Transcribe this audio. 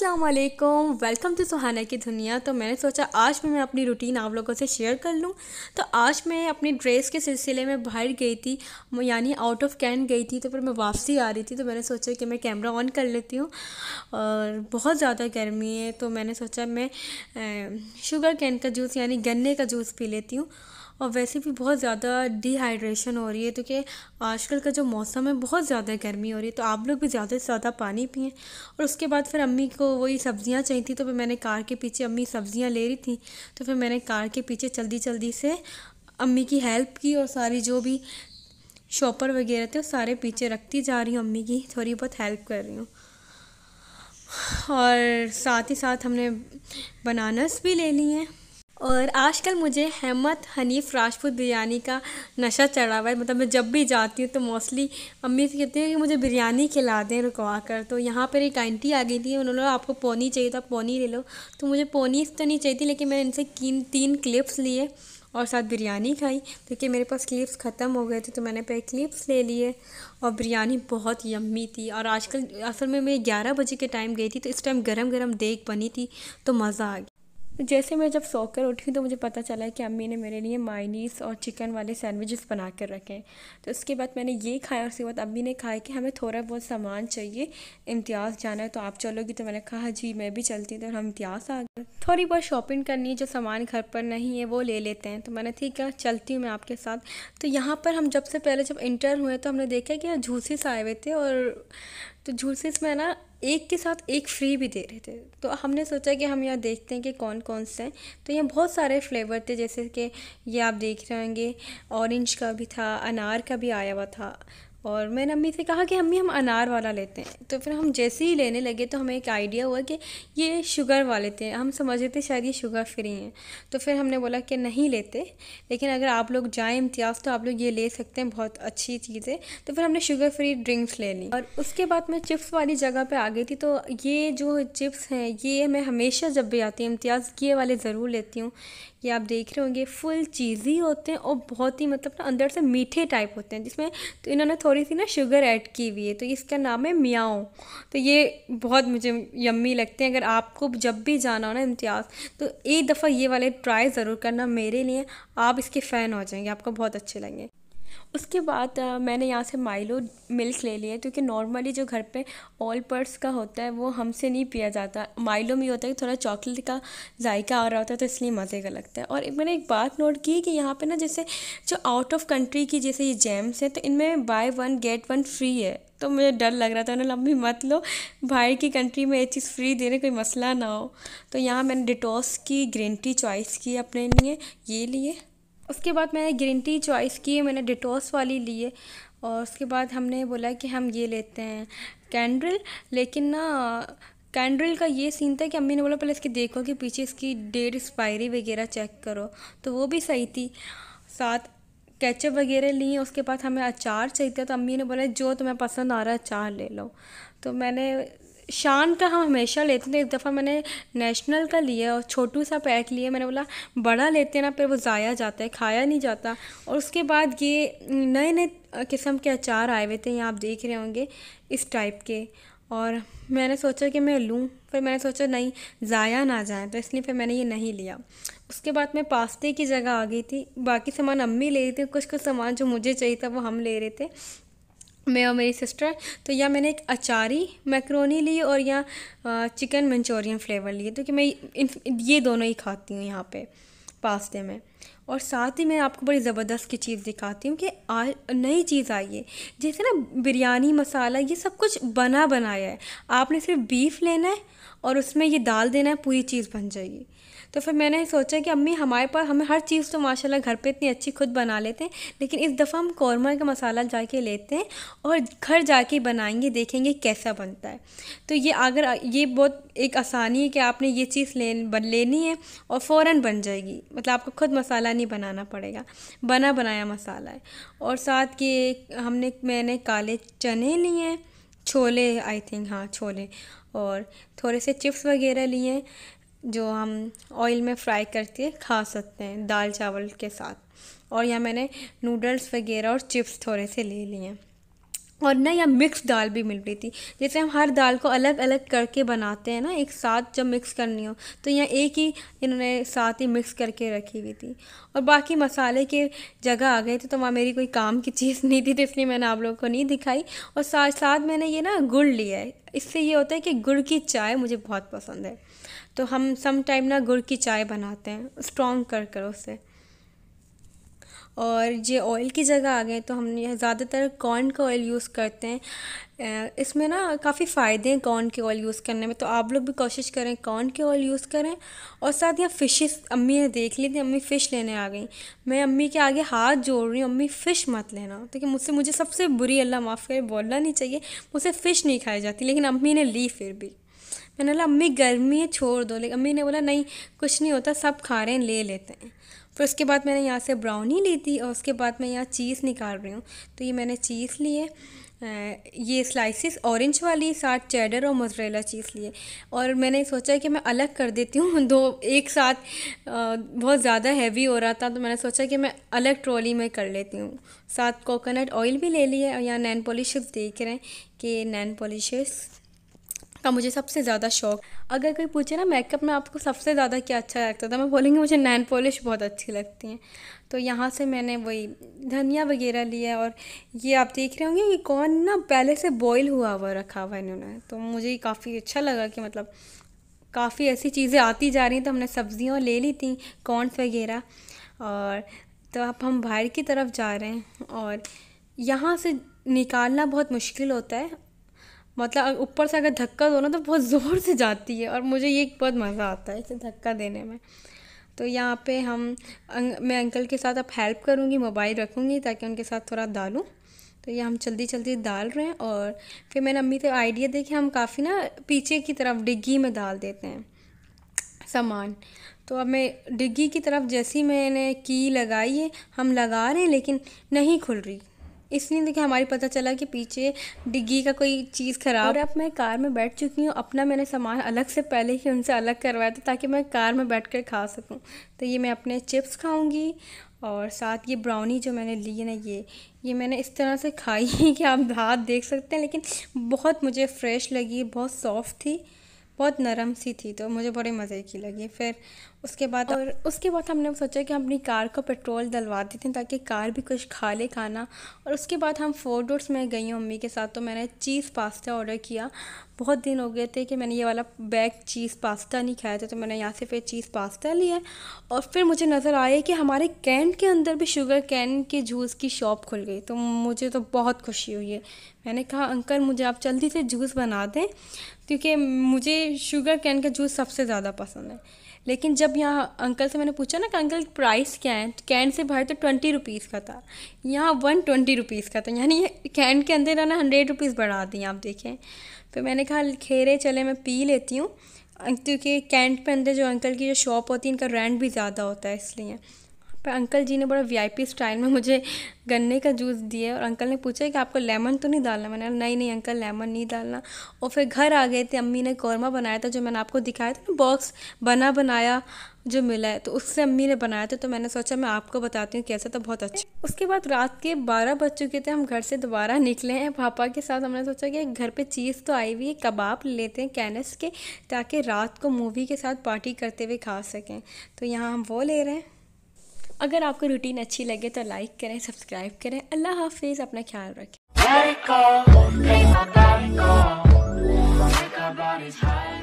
Aslam welcome to सुहाना की दुनिया तो मैंने सोचा आज भी मैं अपनी रूटीन आप लोगों से शेयर कर लूँ तो आज मैं अपनी ड्रेस के सिलसिले में बाहर गई थी यानी आउट ऑफ कैन गई थी तो फिर मैं वापसी आ रही थी तो मैंने सोचा कि मैं कैमरा ऑन कर लेती हूँ और बहुत ज़्यादा गर्मी है तो मैंने सोचा मैं शुगर कैन का जूस यानी गन्ने का जूस पी लेती हूँ और वैसे भी बहुत ज़्यादा डिहाइड्रेशन हो रही है तो कि आजकल का जो मौसम है बहुत ज़्यादा गर्मी हो रही है तो आप लोग भी ज़्यादा से ज़्यादा पानी पिए और उसके बाद फिर अम्मी को वही सब्ज़ियाँ चाहिए थी तो फिर मैंने कार के पीछे अम्मी सब्ज़ियाँ ले रही थी तो फिर मैंने कार के पीछे जल्दी जल्दी से अम्मी की हेल्प की और सारी जो भी शॉपर वगैरह थे सारे पीछे रखती जा रही हूँ अम्मी की थोड़ी बहुत हेल्प कर रही हूँ और साथ ही साथ हमने बनानास भी ले ली हैं और आजकल मुझे हेमत हनीफ़ राजपूत बिरयानी का नशा चढ़ा हुआ है मतलब मैं जब भी जाती हूँ तो मोस्टली अम्मी से कहती हूँ कि मुझे बिरयानी खिला दें रुकवा कर तो यहाँ पर एक आंटी आ गई थी उन्होंने आपको पोनी चाहिए था तो पोनी ले लो तो मुझे पोनी तो नहीं चाहिए थी लेकिन मैंने इनसे तीन क्लिप्स लिए और साथ बिरयानी खाई क्योंकि तो मेरे पास क्लिप्स ख़त्म हो गए थे तो मैंने पे क्लिप्स ले लिए और बिरयानी बहुत यम्मी थी और आजकल असल में मैं ग्यारह बजे के टाइम गई थी तो इस टाइम गरम गरम देख बनी थी तो मज़ा आ गया तो जैसे मैं जब सोकर उठी तो मुझे पता चला कि अम्मी ने मेरे लिए मायनीस और चिकन वाले सैंडविचेस बना कर रखे हैं तो उसके बाद मैंने ये खाया और उसके बाद अम्मी ने खाया कि हमें थोड़ा बहुत सामान चाहिए इम्तियाज़ जाना है तो आप चलोगी तो मैंने कहा जी मैं भी चलती हूँ तो हम इम्तियाज़ आ गए थोड़ी बहुत शॉपिंग करनी है जो सामान घर पर नहीं है वो ले लेते हैं तो मैंने ठीक है चलती हूँ मैं आपके साथ तो यहाँ पर हम जब से पहले जब इंटर हुए तो हमने देखा कि झूसेस आए हुए थे और तो झूसेस में ना एक के साथ एक फ्री भी दे रहे थे तो हमने सोचा कि हम यहाँ देखते हैं कि कौन कौन से हैं तो यहाँ बहुत सारे फ्लेवर थे जैसे कि ये आप देख रहे होंगे ऑरेंज का भी था अनार का भी आया हुआ था और मैंने अम्मी से कहा कि अम्मी हम अनार वाला लेते हैं तो फिर हम जैसे ही लेने लगे तो हमें एक आइडिया हुआ कि ये शुगर वाले थे हम समझ रहे थे शायद ये शुगर फ्री हैं तो फिर हमने बोला कि नहीं लेते लेकिन अगर आप लोग जाएँ इम्तियाज़ तो आप लोग ये ले सकते हैं बहुत अच्छी चीज़ें तो फिर हमने शुगर फ्री ड्रिंक्स ले ली और उसके बाद मैं चिप्स वाली जगह पर आ गई थी तो ये जो चिप्स हैं ये मैं हमेशा जब भी आती हूँ इम्तियाज़ ये वाले ज़रूर लेती हूँ ये आप देख रहे होंगे फुल चीज़ी होते हैं और बहुत ही मतलब ना अंदर से मीठे टाइप होते हैं जिसमें तो इन्होंने थोड़ी सी ना शुगर ऐड की हुई है तो इसका नाम है मियाओ तो ये बहुत मुझे यम्मी लगते हैं अगर आपको जब भी जाना हो ना इम्तियाज़ तो एक दफ़ा ये वाले ट्राई ज़रूर करना मेरे लिए आप इसके फ़ैन हो जाएंगे आपको बहुत अच्छे लगेंगे उसके बाद मैंने यहाँ से माइलो मिल्क ले लिया क्योंकि नॉर्मली जो घर पे ऑल पर्स का होता है वो हमसे नहीं पिया जाता माइलो में होता है कि थोड़ा चॉकलेट का जायका आ रहा होता है तो इसलिए मज़े का लगता है और मैंने एक बात नोट की कि यहाँ पे ना जैसे जो आउट ऑफ कंट्री की जैसे ये जैम्स हैं तो इनमें buy one get one free है तो मुझे डर लग रहा था उन्होंने लम्बी मत लो बाहर की कंट्री में ये चीज़ फ्री दे रहे कोई मसला ना हो तो यहाँ मैंने डिटॉस की ग्रीन टी चॉइस की अपने लिए ये लिए उसके बाद मैंने ग्रीन टी चॉइस की मैंने डिटोस वाली ली है और उसके बाद हमने बोला कि हम ये लेते हैं कैंड्रिल लेकिन ना कैंड्रिल का ये सीन था कि अम्मी ने बोला पहले इसकी देखो कि पीछे इसकी डेट एक्सपायरी वगैरह चेक करो तो वो भी सही थी साथ केचप वगैरह लिए उसके बाद हमें अचार चाहिए था तो अम्मी ने बोला जो तुम्हें पसंद आ रहा है अचार ले लो तो मैंने शान का हम हमेशा लेते थे एक दफ़ा मैंने नेशनल का लिया और छोटू सा पैक लिया मैंने बोला बड़ा लेते हैं ना फिर वो ज़ाया जाता है खाया नहीं जाता और उसके बाद ये नए नए किस्म के अचार आए हुए थे यहाँ आप देख रहे होंगे इस टाइप के और मैंने सोचा कि मैं लूँ फिर मैंने सोचा नहीं ज़ाया ना जाए तो इसलिए फिर मैंने ये नहीं लिया उसके बाद मैं पास्ते की जगह आ गई थी बाकी सामान अम्मी ले रही थी कुछ कुछ सामान जो मुझे चाहिए था वो हम ले रहे थे मैं और मेरी सिस्टर तो यहाँ मैंने एक अचारी मैक्रोनी ली और यहाँ चिकन मंचूरियन फ्लेवर लिए तो कि मैं इन ये दोनों ही खाती हूँ यहाँ पे पास्ते में और साथ ही मैं आपको बड़ी ज़बरदस्त की चीज़ दिखाती हूँ कि आ नई चीज़ आई है जैसे ना बिरयानी मसाला ये सब कुछ बना बनाया है आपने सिर्फ बीफ लेना है और उसमें ये दाल देना है पूरी चीज़ बन जाएगी तो फिर मैंने सोचा कि अम्मी हमारे पास हमें हर चीज़ तो माशाल्लाह घर पे इतनी अच्छी खुद बना लेते हैं लेकिन इस दफ़ा हम कौरमा का मसाला जाके लेते हैं और घर जाके बनाएंगे देखेंगे कैसा बनता है तो ये अगर ये बहुत एक आसानी है कि आपने ये चीज़ ले लेनी है और फ़ौर बन जाएगी मतलब आपको खुद मस, मसाला नहीं बनाना पड़ेगा बना बनाया मसाला है और साथ के हमने मैंने काले चने लिए हैं छोले आई थिंक हाँ छोले और थोड़े से चिप्स वगैरह लिए जो हम ऑयल में फ्राई करके खा सकते हैं दाल चावल के साथ और यहाँ मैंने नूडल्स वगैरह और चिप्स थोड़े से ले लिए हैं और ना यहाँ मिक्स दाल भी मिल रही थी जैसे हम हर दाल को अलग अलग करके बनाते हैं ना एक साथ जब मिक्स करनी हो तो यहाँ एक ही इन्होंने साथ ही मिक्स करके रखी हुई थी और बाकी मसाले के जगह आ गए थे तो वहाँ मेरी कोई काम की चीज़ नहीं थी तो इसलिए मैंने आप लोगों को नहीं दिखाई और साथ साथ मैंने ये ना गुड़ लिया है इससे ये होता है कि गुड़ की चाय मुझे बहुत पसंद है तो हम सम टाइम ना गुड़ की चाय बनाते हैं स्ट्रॉन्ग कर कर उससे और ये ऑयल की जगह आ गए तो हम ज़्यादातर कॉर्न का ऑयल यूज़ करते हैं इसमें ना काफ़ी फ़ायदे हैं कॉर्न के ऑयल यूज़ करने में तो आप लोग भी कोशिश करें कॉर्न के ऑयल यूज़ करें और साथ यहाँ फ़िशेस अम्मी ने देख ली थी अम्मी फ़िश लेने आ गई मैं अम्मी के आगे हाथ जोड़ रही हूँ अम्मी फ़िश मत लेना ठीक है मुझसे मुझे सबसे बुरी अल्लाह माफ़ करे बोलना नहीं चाहिए मुझसे फ़िश नहीं खाई जाती लेकिन अम्मी ने ली फिर भी मैंने बोला अम्मी गर्मी है छोड़ दो लेकिन अम्मी ने बोला नहीं कुछ नहीं होता सब खा रहे हैं ले लेते हैं फिर उसके बाद मैंने यहाँ से ब्राउनी ली थी और उसके बाद मैं यहाँ चीज़ निकाल रही हूँ तो ये मैंने चीज़ लिए ये स्लाइसिस ऑरेंज वाली साथ चेडर और मोजरेला चीज़ लिए और मैंने सोचा कि मैं अलग कर देती हूँ दो एक साथ बहुत ज़्यादा हैवी हो रहा था तो मैंने सोचा कि मैं अलग ट्रॉली में कर लेती हूँ साथ कोकोनट ऑयल भी ले लिया और यहाँ नैन पॉलिश देख रहे हैं कि नैन पॉलिशेस का मुझे सबसे ज़्यादा शौक अगर कोई पूछे ना मेकअप में आपको सबसे ज़्यादा क्या अच्छा लगता था तो मैं बोलेंगे मुझे नैन पॉलिश बहुत अच्छी लगती हैं तो यहाँ से मैंने वही धनिया वगैरह लिया और ये आप देख रहे होंगे कि कौन ना पहले से बॉईल हुआ हुआ रखा हुआ इन्होंने तो मुझे काफ़ी अच्छा लगा कि मतलब काफ़ी ऐसी चीज़ें आती जा रही तो हमने सब्जियाँ ले ली थी कॉर्नस वगैरह और तो अब हम बाहर की तरफ जा रहे हैं और यहाँ से निकालना बहुत मुश्किल होता है मतलब ऊपर से अगर धक्का दो ना तो बहुत ज़ोर से जाती है और मुझे ये बहुत मज़ा आता है इसे धक्का देने में तो यहाँ पे हम अं-, मैं अंकल के साथ अब हेल्प करूँगी मोबाइल रखूँगी ताकि उनके साथ थोड़ा डालूँ तो ये हम जल्दी जल्दी डाल रहे हैं और फिर मैंने अम्मी से आइडिया देखे हम काफ़ी ना पीछे की तरफ डिग्गी में डाल देते हैं सामान तो अब मैं डिग्गी की तरफ जैसी मैंने की लगाई है हम लगा रहे हैं लेकिन नहीं खुल रही इसलिए देखिए हमारी पता चला कि पीछे डिग्गी का कोई चीज़ ख़राब और अब मैं कार में बैठ चुकी हूँ अपना मैंने सामान अलग से पहले ही उनसे अलग करवाया था ताकि मैं कार में बैठ कर खा सकूँ तो ये मैं अपने चिप्स खाऊँगी और साथ ये ब्राउनी जो मैंने ली है ना ये ये मैंने इस तरह से खाई है कि आप हाथ देख सकते हैं लेकिन बहुत मुझे फ्रेश लगी बहुत सॉफ्ट थी बहुत नरम सी थी तो मुझे बड़े मज़े की लगी फिर उसके बाद और उसके बाद हमने सोचा कि हम अपनी कार को पेट्रोल डलवा देते हैं ताकि कार भी कुछ खा ले खाना और उसके बाद हम फोर डोर्स में गई हूँ मम्मी के साथ तो मैंने चीज़ पास्ता ऑर्डर किया बहुत दिन हो गए थे कि मैंने ये वाला बैग चीज़ पास्ता नहीं खाया था तो मैंने यहाँ से फिर चीज़ पास्ता लिया और फिर मुझे नज़र आया कि हमारे कैंट के अंदर भी शुगर कैन के जूस की शॉप खुल गई तो मुझे तो बहुत खुशी हुई है मैंने कहा अंकल मुझे आप जल्दी से जूस बना दें क्योंकि मुझे शुगर कैन का जूस सबसे ज़्यादा पसंद है लेकिन जब यहाँ अंकल से मैंने पूछा ना कि अंकल प्राइस क्या है कैन से भर तो ट्वेंटी रुपीज़ का था यहाँ वन ट्वेंटी रुपीज़ का था यानी कैन के अंदर ना हंड्रेड रुपीज़ बढ़ा दिए आप देखें तो मैंने कहा खेरे चले मैं पी लेती हूँ अं, क्योंकि कैंट के अंदर जो अंकल की जो शॉप होती है इनका रेंट भी ज़्यादा होता है इसलिए पर अंकल जी ने बड़ा वीआईपी स्टाइल में मुझे गन्ने का जूस दिया और अंकल ने पूछा कि आपको लेमन तो नहीं डालना मैंने नहीं नहीं अंकल लेमन नहीं डालना और फिर घर आ गए थे अम्मी ने कौरमा बनाया था जो मैंने आपको दिखाया था ना बॉक्स बना बनाया जो मिला है तो उससे अम्मी ने बनाया था तो मैंने सोचा मैं आपको बताती हूँ कैसा था बहुत अच्छा उसके बाद रात के बारह बज चुके थे हम घर से दोबारा निकले हैं पापा के साथ हमने सोचा कि घर पे चीज़ तो आई हुई है कबाब लेते हैं कैनस के ताकि रात को मूवी के साथ पार्टी करते हुए खा सकें तो यहाँ हम वो ले रहे हैं अगर आपको रूटीन अच्छी लगे तो लाइक करें सब्सक्राइब करें अल्लाह हाफिज़ अपना ख्याल रखें